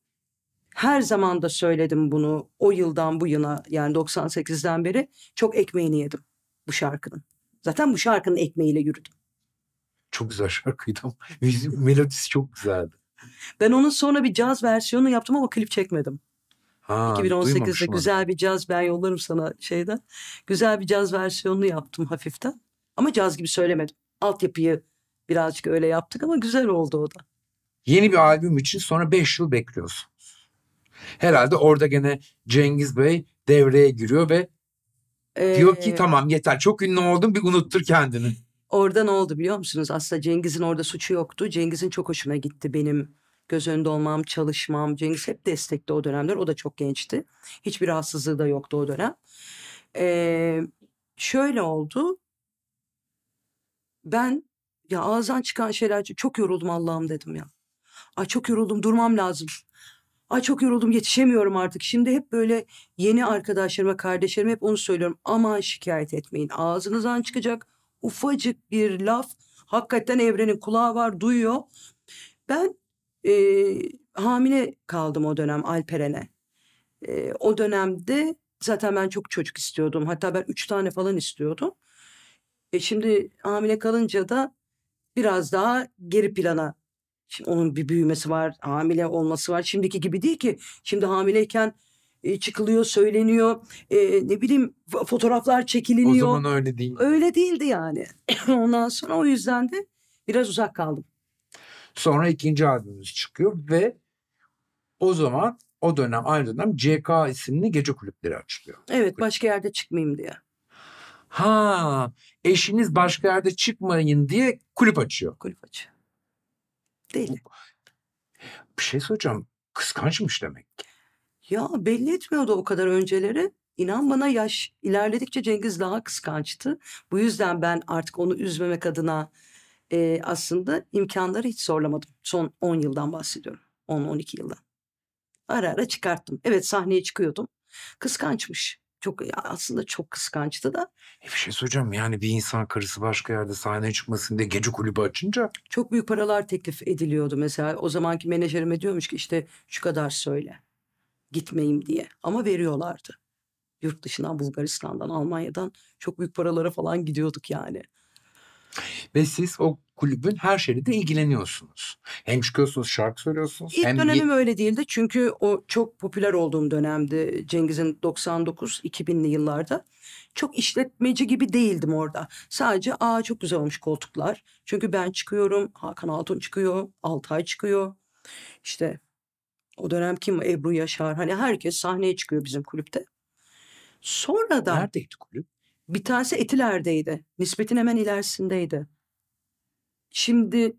her zaman da söyledim bunu o yıldan bu yana yani 98'den beri çok ekmeğini yedim bu şarkının. Zaten bu şarkının ekmeğiyle yürüdüm. Çok güzel şarkıydı ama melodisi çok güzeldi. Ben onun sonra bir caz versiyonu yaptım ama klip çekmedim. Ha, 2018'de güzel bir caz ben yollarım sana şeyden. Güzel bir caz versiyonunu yaptım hafiften. Ama caz gibi söylemedim. Altyapıyı birazcık öyle yaptık ama güzel oldu o da. Yeni bir albüm için sonra 5 yıl bekliyorsunuz. Herhalde orada gene Cengiz Bey devreye giriyor ve ee, diyor ki tamam yeter çok ünlü oldun bir unuttur kendini. Orada ne oldu biliyor musunuz? Aslında Cengiz'in orada suçu yoktu. Cengiz'in çok hoşuma gitti benim göz önünde olmam, çalışmam. Cengiz hep destekti o dönemler. O da çok gençti. Hiçbir rahatsızlığı da yoktu o dönem. Ee, şöyle oldu. Ben ya ağızdan çıkan şeyler çok yoruldum Allah'ım dedim ya. Ay çok yoruldum durmam lazım. Ay çok yoruldum yetişemiyorum artık. Şimdi hep böyle yeni arkadaşlarıma, kardeşlerime hep onu söylüyorum. Aman şikayet etmeyin. Ağzınızdan çıkacak ufacık bir laf hakikaten evrenin kulağı var duyuyor. Ben e, hamile kaldım o dönem Alperen'e. E, o dönemde zaten ben çok çocuk istiyordum. Hatta ben üç tane falan istiyordum. E şimdi hamile kalınca da biraz daha geri plana. Şimdi onun bir büyümesi var, hamile olması var. Şimdiki gibi değil ki. Şimdi hamileyken e, çıkılıyor, söyleniyor. E, ne bileyim fotoğraflar çekiliniyor. O zaman öyle değil. Öyle değildi yani. Ondan sonra o yüzden de biraz uzak kaldım. Sonra ikinci albümümüz çıkıyor ve o zaman o dönem aynı dönem CK isimli gece kulüpleri açılıyor. Evet başka yerde çıkmayayım diye. Ha eşiniz başka yerde çıkmayın diye kulüp açıyor. Kulüp açıyor. Değil. Bir şey soracağım. Kıskançmış demek ki. Ya belli etmiyordu o kadar önceleri. İnan bana yaş ilerledikçe Cengiz daha kıskançtı. Bu yüzden ben artık onu üzmemek adına e, aslında imkanları hiç zorlamadım. Son 10 yıldan bahsediyorum. 10-12 yıldan. Ara ara çıkarttım. Evet sahneye çıkıyordum. Kıskançmış. Çok aslında çok kıskançtı da. E bir şey soracağım yani bir insan karısı başka yerde sahneye çıkmasın diye gece kulübü açınca. Çok büyük paralar teklif ediliyordu mesela. O zamanki menajerime diyormuş ki işte şu kadar söyle Gitmeyeyim diye. Ama veriyorlardı. Yurt dışından, Bulgaristan'dan, Almanya'dan çok büyük paralara falan gidiyorduk yani. Ve siz o kulübün her şeyle de ilgileniyorsunuz. Hem çıkıyorsunuz şarkı söylüyorsunuz. İlk hem dönemim öyle değildi çünkü o çok popüler olduğum dönemdi Cengiz'in 99-2000'li yıllarda. Çok işletmeci gibi değildim orada. Sadece aa çok güzel olmuş koltuklar. Çünkü ben çıkıyorum, Hakan Altun çıkıyor, Altay çıkıyor. İşte o dönem kim? Ebru Yaşar. Hani herkes sahneye çıkıyor bizim kulüpte. Sonra da Neredeydi kulüp? Bir tanesi Etiler'deydi. Nispet'in hemen ilerisindeydi. Şimdi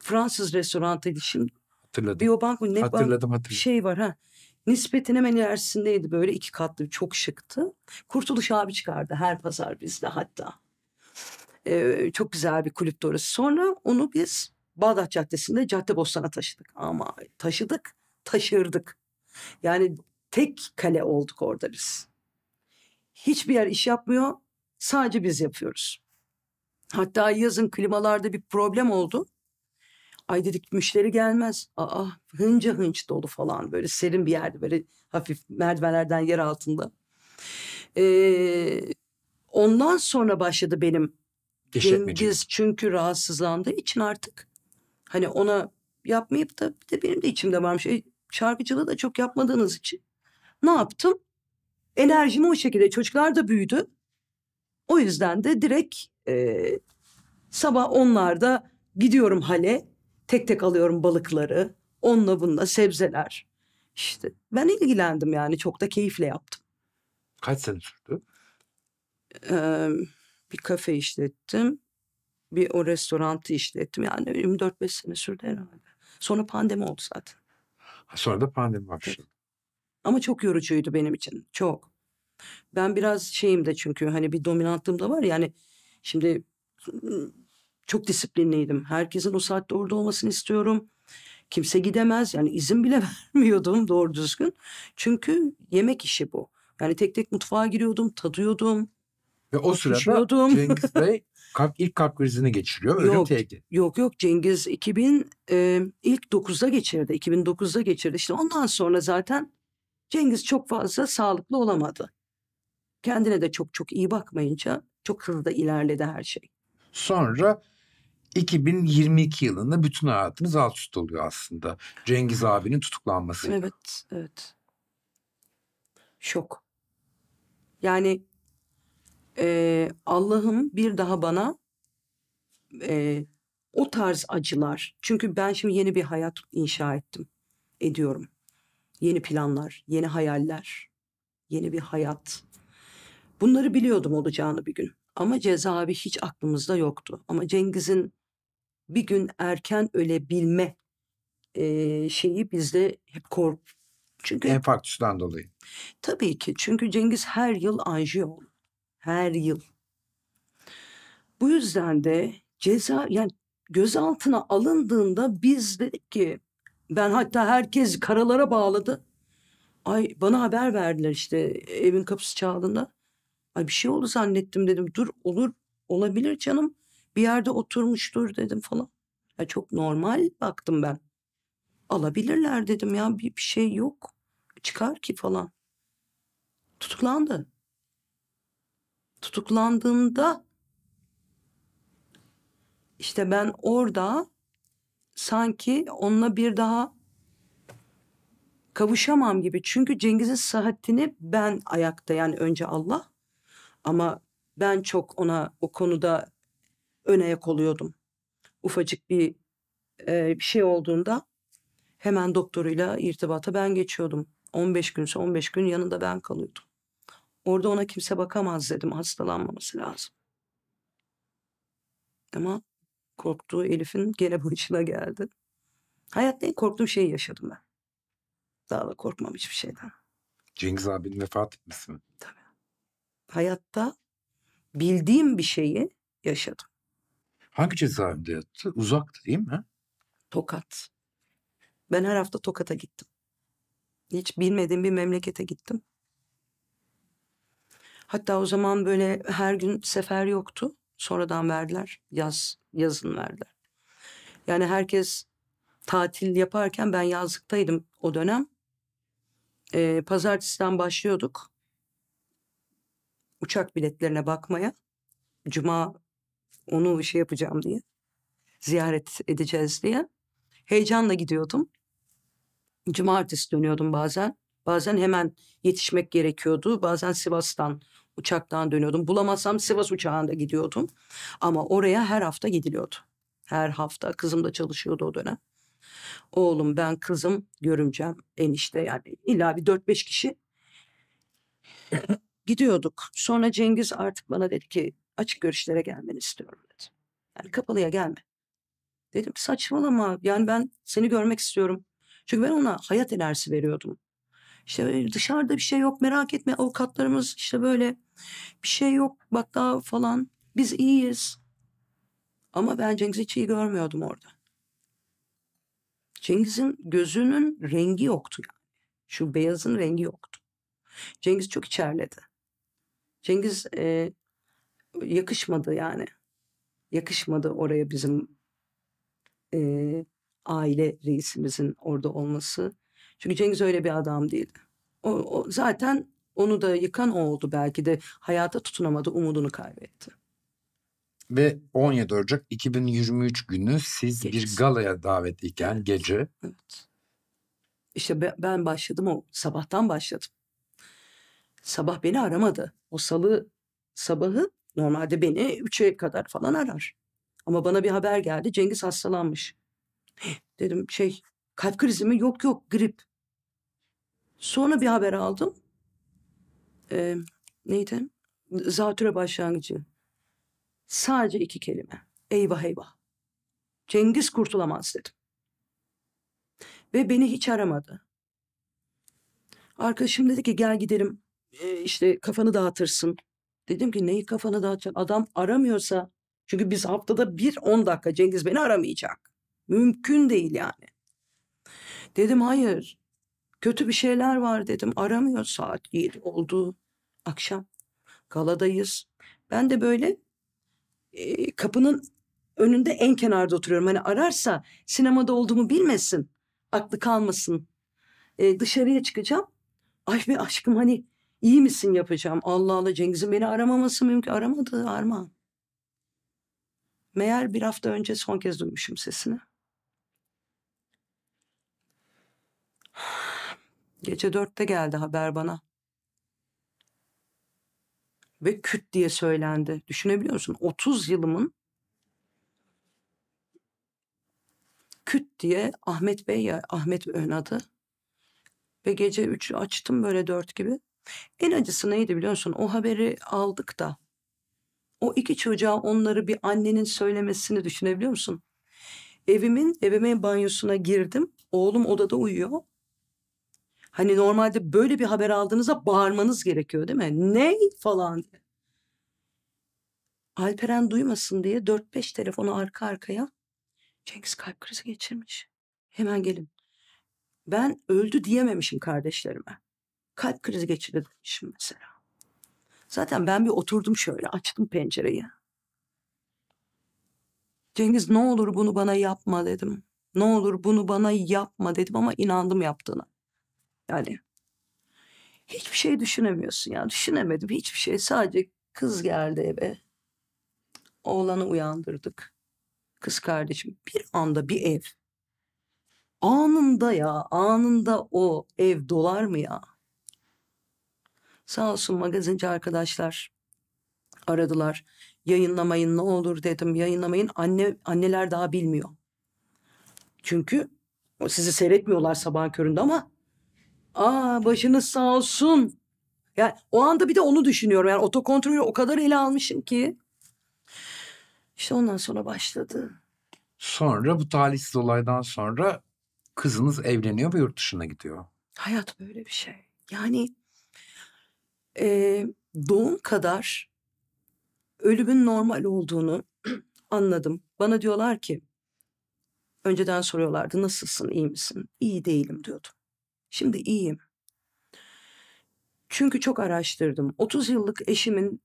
Fransız restorantıydı. Şimdi hatırladım. Biobank mı? Ne hatırladım, bank, hatırladım. Şey var ha. Nispet'in hemen ilerisindeydi böyle iki katlı çok şıktı. Kurtuluş abi çıkardı her pazar bizde hatta. Ee, çok güzel bir kulüptü orası. Sonra onu biz Bağdat Caddesi'nde Cadde Bostan'a taşıdık. Ama taşıdık taşırdık. Yani tek kale olduk orada biz. Hiçbir yer iş yapmıyor. Sadece biz yapıyoruz. Hatta yazın klimalarda bir problem oldu. Ay dedik müşteri gelmez. Aa hınca hınç dolu falan böyle serin bir yerde böyle hafif merdivenlerden yer altında. Ee, ondan sonra başladı benim Cengiz çünkü rahatsızlandığı için artık hani ona yapmayıp da bir de benim de içimde varmış şarkıcılığı da çok yapmadığınız için ne yaptım? Enerjimi o şekilde çocuklar da büyüdü. O yüzden de direkt e, sabah onlarda gidiyorum hale tek tek alıyorum balıkları onunla bununla sebzeler İşte ben ilgilendim yani çok da keyifle yaptım. Kaç sene sürdü? Ee, bir kafe işlettim bir o restoranı işlettim yani 24-5 sene sürdü herhalde. Sonra pandemi oldu zaten. Sonra da pandemi başladı. Ama çok yorucuydu benim için. Çok. Ben biraz şeyim de çünkü hani bir dominantlığım da var yani şimdi çok disiplinliydim. Herkesin o saatte orada olmasını istiyorum. Kimse gidemez yani izin bile vermiyordum doğru düzgün. Çünkü yemek işi bu. Yani tek tek mutfağa giriyordum, tadıyordum. Ve o sırada Cengiz Bey kalp, ilk kalp krizini geçiriyor. Ölüm yok, tehdit. Yok yok Cengiz 2000 e, ilk 9'da geçirdi. 2009'da geçirdi. İşte ondan sonra zaten Cengiz çok fazla sağlıklı olamadı. Kendine de çok çok iyi bakmayınca çok hızlı da ilerledi her şey. Sonra 2022 yılında bütün hayatımız alt üst oluyor aslında. Cengiz abinin tutuklanması. Evet, evet. Şok. Yani e, Allah'ım bir daha bana e, o tarz acılar. Çünkü ben şimdi yeni bir hayat inşa ettim, ediyorum. Yeni planlar, yeni hayaller, yeni bir hayat. Bunları biliyordum olacağını bir gün. Ama cezaevi hiç aklımızda yoktu. Ama Cengiz'in bir gün erken ölebilme e, şeyi bizde hep kork. Çünkü Enfarktüs'ten dolayı. Tabii ki. Çünkü Cengiz her yıl anjiyo olur her yıl. Bu yüzden de ceza yani gözaltına alındığında biz dedik ki ben hatta herkes karalara bağladı. Ay bana haber verdiler işte evin kapısı çaldığında. Ay bir şey oldu zannettim dedim. Dur olur olabilir canım. Bir yerde oturmuştur dedim falan. Ya çok normal baktım ben. Alabilirler dedim ya bir, bir şey yok. Çıkar ki falan. Tutuklandı tutuklandığında işte ben orada sanki onunla bir daha kavuşamam gibi. Çünkü Cengiz'in sıhhatini ben ayakta yani önce Allah ama ben çok ona o konuda ön ayak oluyordum. Ufacık bir e, bir şey olduğunda hemen doktoruyla irtibata ben geçiyordum. 15 günse 15 gün yanında ben kalıyordum. Orada ona kimse bakamaz dedim. Hastalanmaması lazım. Ama korktuğu Elif'in gene başına geldi. Hayatta en korktuğum şeyi yaşadım ben. Daha da korkmam hiçbir şeyden. Cengiz abinin vefat etmesi mi? Tabii. Hayatta bildiğim bir şeyi yaşadım. Hangi cezaevinde yattı? Uzaktı değil mi? Tokat. Ben her hafta Tokat'a gittim. Hiç bilmediğim bir memlekete gittim. Hatta o zaman böyle her gün sefer yoktu. Sonradan verdiler. Yaz, yazın verdiler. Yani herkes tatil yaparken ben yazlıktaydım o dönem. Ee, pazartesiden başlıyorduk. Uçak biletlerine bakmaya. Cuma onu şey yapacağım diye. Ziyaret edeceğiz diye. Heyecanla gidiyordum. Cumartesi dönüyordum bazen. Bazen hemen yetişmek gerekiyordu. Bazen Sivas'tan uçaktan dönüyordum. Bulamazsam Sivas uçağında gidiyordum. Ama oraya her hafta gidiliyordu. Her hafta kızım da çalışıyordu o dönem. Oğlum ben kızım görümcem enişte yani illa bir 4-5 kişi gidiyorduk. Sonra Cengiz artık bana dedi ki açık görüşlere gelmeni istiyorum dedi. Yani kapalıya gelme. Dedim saçmalama yani ben seni görmek istiyorum. Çünkü ben ona hayat enerjisi veriyordum. İşte dışarıda bir şey yok merak etme avukatlarımız işte böyle bir şey yok bak daha falan biz iyiyiz. Ama ben Cengiz'i hiç iyi görmüyordum orada. Cengiz'in gözünün rengi yoktu yani. Şu beyazın rengi yoktu. Cengiz çok içerledi. Cengiz e, yakışmadı yani. Yakışmadı oraya bizim e, aile reisimizin orada olması. Çünkü Cengiz öyle bir adam değildi. O, o zaten onu da yıkan o oldu belki de hayata tutunamadı, umudunu kaybetti. Ve 17 Ocak 2023 günü siz Gecesi. bir galaya davetliyken evet. gece. Evet. İşte ben başladım o sabahtan başladım. Sabah beni aramadı. O salı sabahı normalde beni 3'e kadar falan arar. Ama bana bir haber geldi Cengiz hastalanmış. Dedim şey kalp krizi mi? Yok yok grip. Sonra bir haber aldım. Ee, neydi? Zatüre başlangıcı. Sadece iki kelime. Eyvah eyvah. Cengiz kurtulamaz dedim. Ve beni hiç aramadı. Arkadaşım dedi ki gel gidelim ee, işte kafanı dağıtırsın. Dedim ki neyi kafanı dağıtacaksın? Adam aramıyorsa çünkü biz haftada bir on dakika Cengiz beni aramayacak. Mümkün değil yani. Dedim hayır Kötü bir şeyler var dedim. Aramıyor saat 7 oldu akşam. Galadayız. Ben de böyle e, kapının önünde en kenarda oturuyorum. Hani ararsa sinemada olduğumu bilmesin. Aklı kalmasın. E, dışarıya çıkacağım. Ay be aşkım hani iyi misin yapacağım. Allah Allah Cengiz'in beni aramaması mümkün. Aramadı Armağan. Meğer bir hafta önce son kez duymuşum sesini. Gece dörtte geldi haber bana. Ve küt diye söylendi. Düşünebiliyor musun? 30 yılımın küt diye Ahmet Bey ya Ahmet ön adı. Ve gece 3'ü açtım böyle 4 gibi. En acısı neydi biliyor musun? O haberi aldık da o iki çocuğa onları bir annenin söylemesini düşünebiliyor musun? Evimin, evime banyosuna girdim. Oğlum odada uyuyor. Hani normalde böyle bir haber aldığınızda bağırmanız gerekiyor değil mi? Ne falan diye. Alperen duymasın diye 4-5 telefonu arka arkaya Cengiz kalp krizi geçirmiş. Hemen gelin. Ben öldü diyememişim kardeşlerime. Kalp krizi geçirdi demişim mesela. Zaten ben bir oturdum şöyle açtım pencereyi. Cengiz ne olur bunu bana yapma dedim. Ne olur bunu bana yapma dedim ama inandım yaptığına. Yani hiçbir şey düşünemiyorsun ya. Düşünemedim hiçbir şey. Sadece kız geldi eve. Oğlanı uyandırdık. Kız kardeşim bir anda bir ev. Anında ya anında o ev dolar mı ya? Sağ olsun magazinci arkadaşlar aradılar. Yayınlamayın ne olur dedim. Yayınlamayın anne anneler daha bilmiyor. Çünkü sizi seyretmiyorlar sabah köründe ama Aa başınız sağ olsun. Yani o anda bir de onu düşünüyorum. Yani otokontrolü o kadar ele almışım ki. İşte ondan sonra başladı. Sonra bu talihsiz olaydan sonra kızınız evleniyor ve yurt dışına gidiyor. Hayat böyle bir şey. Yani e, doğum kadar ölümün normal olduğunu anladım. Bana diyorlar ki önceden soruyorlardı nasılsın iyi misin? İyi değilim diyordum. Şimdi iyiyim. Çünkü çok araştırdım. 30 yıllık eşimin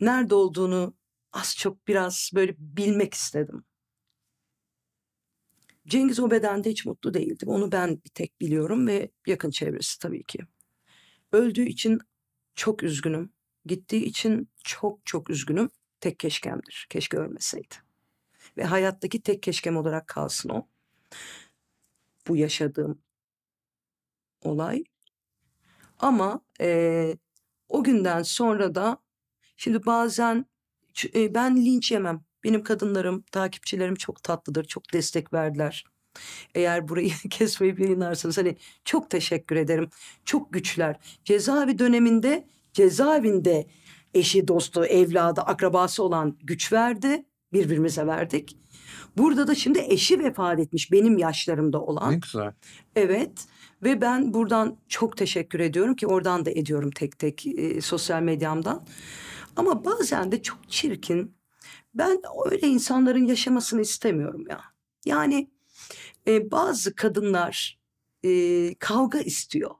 nerede olduğunu az çok biraz böyle bilmek istedim. Cengiz o bedende hiç mutlu değildi. Onu ben bir tek biliyorum ve yakın çevresi tabii ki. Öldüğü için çok üzgünüm. Gittiği için çok çok üzgünüm. Tek keşkemdir. Keşke ölmeseydi. Ve hayattaki tek keşkem olarak kalsın o. Bu yaşadığım olay. Ama e, o günden sonra da şimdi bazen e, ben linç yemem. Benim kadınlarım, takipçilerim çok tatlıdır, çok destek verdiler. Eğer burayı kesmeyip yayınlarsanız hani çok teşekkür ederim. Çok güçler. Cezaevi döneminde cezaevinde eşi, dostu, evladı, akrabası olan güç verdi. Birbirimize verdik. Burada da şimdi eşi vefat etmiş benim yaşlarımda olan. Ne güzel. Evet ve ben buradan çok teşekkür ediyorum ki oradan da ediyorum tek tek e, sosyal medyamdan. Ama bazen de çok çirkin. Ben öyle insanların yaşamasını istemiyorum ya. Yani e, bazı kadınlar e, kavga istiyor.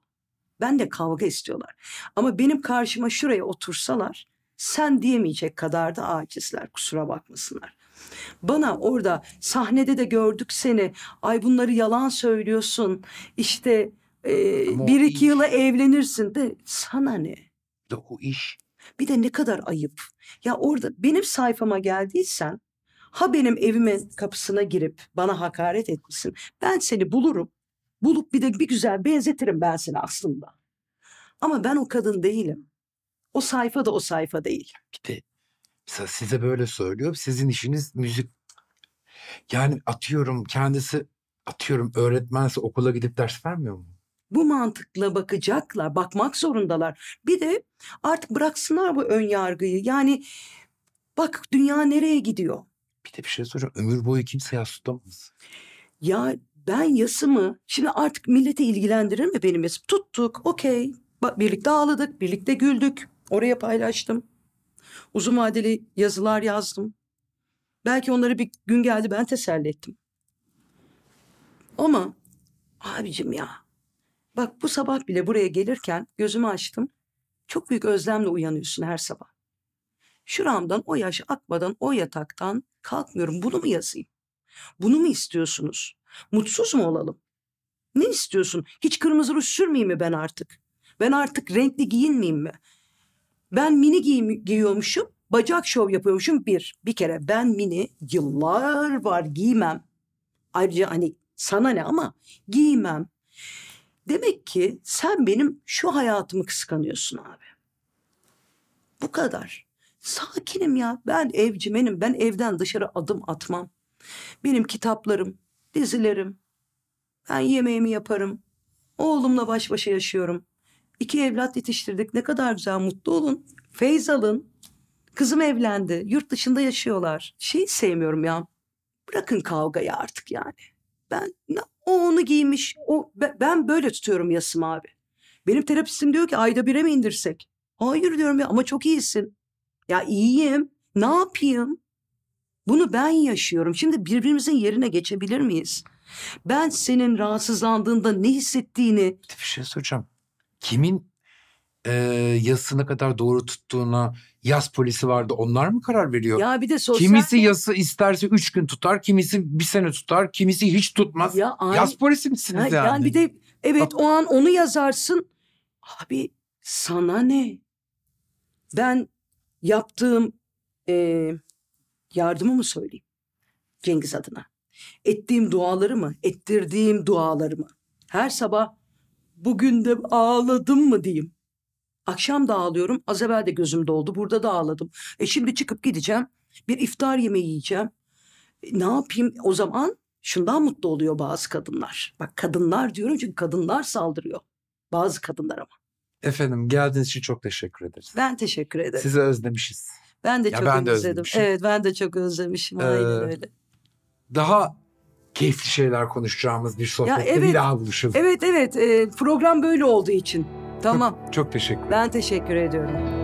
Ben de kavga istiyorlar. Ama benim karşıma şuraya otursalar sen diyemeyecek kadar da acizler kusura bakmasınlar. Bana orada sahnede de gördük seni. Ay bunları yalan söylüyorsun. İşte e, bir iki iş... yıla evlenirsin de sana ne? De o iş. Bir de ne kadar ayıp. Ya orada benim sayfama geldiysen ha benim evime kapısına girip bana hakaret etmişsin. Ben seni bulurum. Bulup bir de bir güzel benzetirim ben seni aslında. Ama ben o kadın değilim. O sayfa da o sayfa değil. Bir de Mesela size böyle söylüyor. Sizin işiniz müzik. Yani atıyorum kendisi atıyorum öğretmense okula gidip ders vermiyor mu? Bu mantıkla bakacaklar, bakmak zorundalar. Bir de artık bıraksınlar bu ön yargıyı. Yani bak dünya nereye gidiyor? Bir de bir şey soracağım. Ömür boyu kimse yas tutamaz. Ya ben yasımı şimdi artık millete ilgilendirir mi benim yasım? Tuttuk, okey. Birlikte ağladık, birlikte güldük. Oraya paylaştım. Uzun vadeli yazılar yazdım. Belki onları bir gün geldi ben teselli ettim. Ama abicim ya bak bu sabah bile buraya gelirken gözümü açtım. Çok büyük özlemle uyanıyorsun her sabah. Şuramdan o yaş akmadan o yataktan kalkmıyorum. Bunu mu yazayım? Bunu mu istiyorsunuz? Mutsuz mu olalım? Ne istiyorsun? Hiç kırmızı ruj sürmeyeyim mi ben artık? Ben artık renkli giyinmeyeyim mi? Ben mini giy giyiyormuşum. Bacak şov yapıyormuşum bir. Bir kere ben mini yıllar var giymem. Ayrıca hani sana ne ama giymem. Demek ki sen benim şu hayatımı kıskanıyorsun abi. Bu kadar. Sakinim ya. Ben evcimenim. Ben evden dışarı adım atmam. Benim kitaplarım, dizilerim. Ben yemeğimi yaparım. Oğlumla baş başa yaşıyorum. İki evlat yetiştirdik. Ne kadar güzel mutlu olun. Feyz alın. Kızım evlendi. Yurt dışında yaşıyorlar. Şey sevmiyorum ya. Bırakın kavgayı artık yani. Ben o onu giymiş. O ben böyle tutuyorum yasım abi. Benim terapistim diyor ki ayda bire mi indirsek? Hayır diyorum ya ama çok iyisin. Ya iyiyim. Ne yapayım? Bunu ben yaşıyorum. Şimdi birbirimizin yerine geçebilir miyiz? Ben senin rahatsızlandığında ne hissettiğini... Bir şey soracağım kimin e, yasını kadar doğru tuttuğuna yaz polisi vardı onlar mı karar veriyor? Ya bir de sosyal... Kimisi yası isterse üç gün tutar, kimisi bir sene tutar, kimisi hiç tutmaz. Ya, ay... Yaz polisi misiniz ya, yani? Yani bir de evet Bak... o an onu yazarsın. Abi sana ne? Ben yaptığım e, yardımı mı söyleyeyim Cengiz adına? Ettiğim duaları mı? Ettirdiğim duaları mı? Her sabah bugün de ağladım mı diyeyim. Akşam da ağlıyorum. Az evvel de gözüm doldu. Burada da ağladım. E şimdi çıkıp gideceğim. Bir iftar yemeği yiyeceğim. E, ne yapayım o zaman? Şundan mutlu oluyor bazı kadınlar. Bak kadınlar diyorum çünkü kadınlar saldırıyor. Bazı kadınlar ama. Efendim geldiğiniz için çok teşekkür ederiz. Ben teşekkür ederim. Sizi özlemişiz. Ben de ya çok ben özledim. De Evet ben de çok özlemişim. Aynen ee, öyle. Daha keyifli şeyler konuşacağımız bir sohbette evet, bir daha buluşalım. Evet evet ee, program böyle olduğu için. Tamam. Çok, çok teşekkür ederim. Ben teşekkür ediyorum.